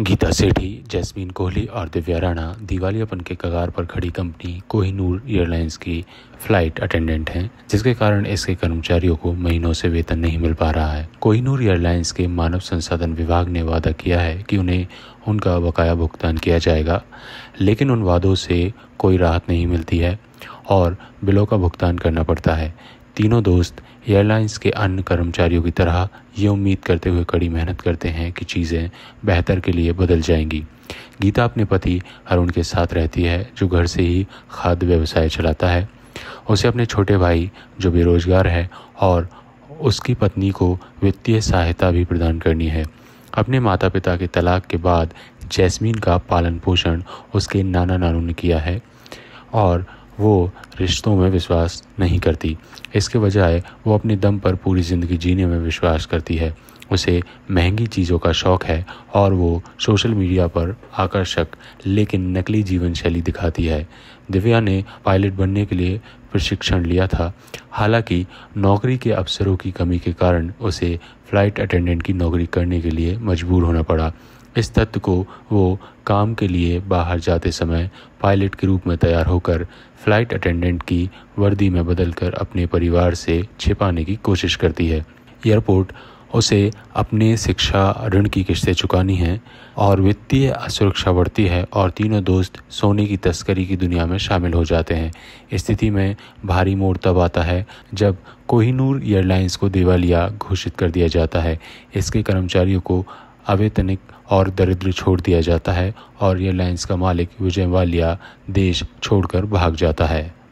गीता सेठी jasmine Kohli और दिव्या राणा दिवालियापन के कगार पर खड़ी कंपनी कोहिनूर एयरलाइंस की फ्लाइट अटेंडेंट हैं जिसके कारण इसके कर्मचारियों को महीनों से वेतन नहीं मिल पा रहा है कोहिनूर एयरलाइंस के मानव संसाधन विभाग ने वादा किया है कि उन्हें उनका बकाया भुगतान किया जाएगा लेकिन उन वादों से कोई राहत नहीं मिलती है और बिलों का भुगतान करना पड़ता है तीनों दोस्त एयरलाइंस के अन्य कर्मचारियों की तरह ये उम्मीद करते हुए कड़ी मेहनत करते हैं कि चीज़ें बेहतर के लिए बदल जाएंगी गीता अपने पति अरुण के साथ रहती है जो घर से ही खाद्य व्यवसाय चलाता है उसे अपने छोटे भाई जो बेरोजगार है और उसकी पत्नी को वित्तीय सहायता भी प्रदान करनी है अपने माता पिता के तलाक के बाद जैस्मीन का पालन पोषण उसके नाना नानू ने किया है और वो रिश्तों में विश्वास नहीं करती इसके बजाय वो अपने दम पर पूरी ज़िंदगी जीने में विश्वास करती है उसे महंगी चीज़ों का शौक़ है और वो सोशल मीडिया पर आकर्षक लेकिन नकली जीवन शैली दिखाती है दिव्या ने पायलट बनने के लिए प्रशिक्षण लिया था हालांकि नौकरी के अवसरों की कमी के कारण उसे फ़्लाइट अटेंडेंट की नौकरी करने के लिए मजबूर होना पड़ा इस तत्व को वो काम के लिए बाहर जाते समय पायलट के रूप में तैयार होकर फ्लाइट अटेंडेंट की वर्दी में बदलकर अपने परिवार से छिपाने की कोशिश करती है एयरपोर्ट उसे अपने शिक्षा ऋण की किस्तें चुकानी हैं और वित्तीय असुरक्षा बढ़ती है और तीनों दोस्त सोने की तस्करी की दुनिया में शामिल हो जाते हैं स्थिति में भारी मोड़ तब आता है जब कोहिनूर एयरलाइंस को दिवालिया घोषित कर दिया जाता है इसके कर्मचारियों को अवैतनिक और दरिद्र छोड़ दिया जाता है और एयरलाइंस का मालिक विजय वालिया देश छोड़कर भाग जाता है